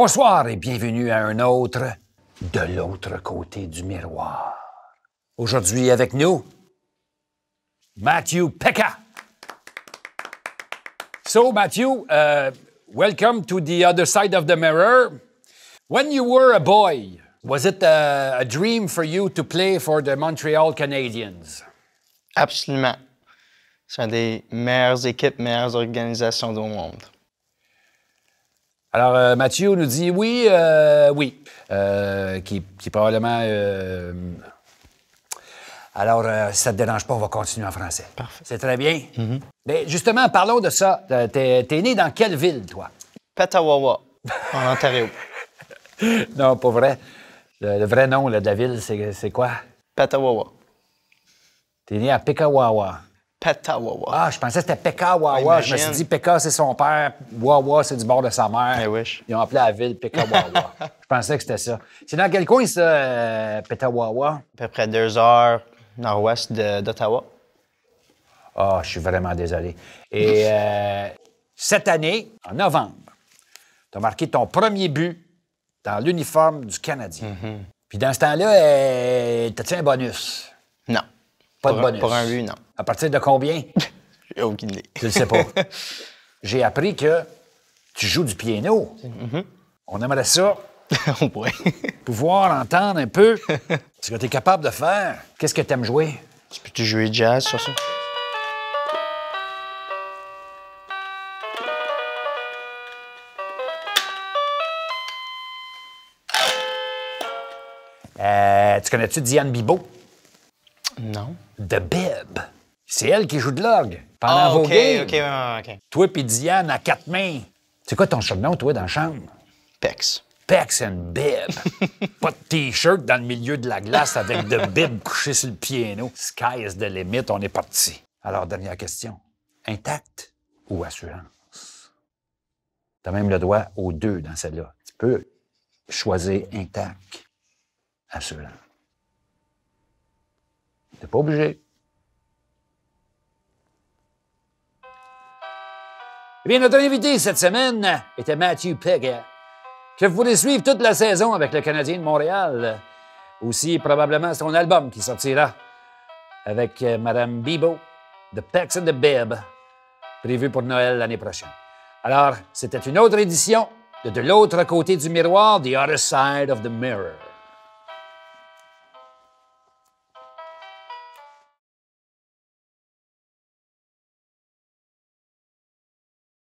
Bonsoir et bienvenue à un autre de l'autre côté du miroir. Aujourd'hui avec nous, Matthew Pekka. So, Matthew, uh, welcome to the other side of the mirror. When you were a boy, was it a, dream for you to play for the Montreal Canadiens? Absolument. C'est une des meilleures équipes, meilleures organisations du monde. Alors, euh, Mathieu nous dit oui, euh, oui, euh, qui, probablement. Alors, si ça te dérange pas, on va continuer en français. Parfait. C'est très bien. Mais mm-hmm. ben, justement, parlons de ça. T'es es né dans quelle ville, toi? Petawawa, en Ontario. non, pas vrai. Le, vrai nom de la ville, c'est quoi? Petawawa. T'es né à Pekawawa. Ah, je pensais que c'était Pekawawa. je me suis dit, Peka, c'est son père. Wawa, c'est du bord de sa mère. Ils ont appelé la ville Pekawawa. je pensais que c'était ça. C'est dans quel coin, ça, euh, À peu près deux heures nord-ouest d'Ottawa. Ah, je suis vraiment désolé. Et euh, cette année, en novembre, tu as marqué ton premier but dans l'uniforme du Canadien. Mm-hmm. Puis dans ce temps-là, tu euh, t'as-tu un bonus? Non. Pas de bonus. pour un non. À partir de combien? J'ai aucune idée. Tu le sais pas. J'ai appris que tu joues du piano. Mhm. On aimerait ça. On pourrait. pouvoir entendre un peu ce que tu es capable de faire. Qu'est-ce que tu aimes jouer? Tu peux-tu jouer jazz sur ça? Euh, tu connais-tu Diane Bibot? Non. De Bib. C'est elle qui joue de l'orgue pendant ah, vos OK, OK, OK. Toi puis Diane à quatre mains. C'est quoi ton surnom, toi, dans la chambre? Pex. Pex and Bib. pas de T-shirt dans le milieu de la glace avec de Bib couché sur le piano. Sky is the limit, on est parti. Alors, dernière question. Intact ou assurance? T'as même le doigt aux deux dans celle-là. Tu peux choisir intact, assurance. T'es pas obligé. Eh bien, notre invité cette semaine était Matthew Pegg, que vous pourrez suivre toute la saison avec le Canadien de Montréal. Aussi, probablement, son album qui sortira avec euh, Madame Bibo, The Pecks and the Bib, prévu pour Noël l'année prochaine. Alors, c'était une autre édition de De l'autre côté du miroir, The Other Side of the Mirror.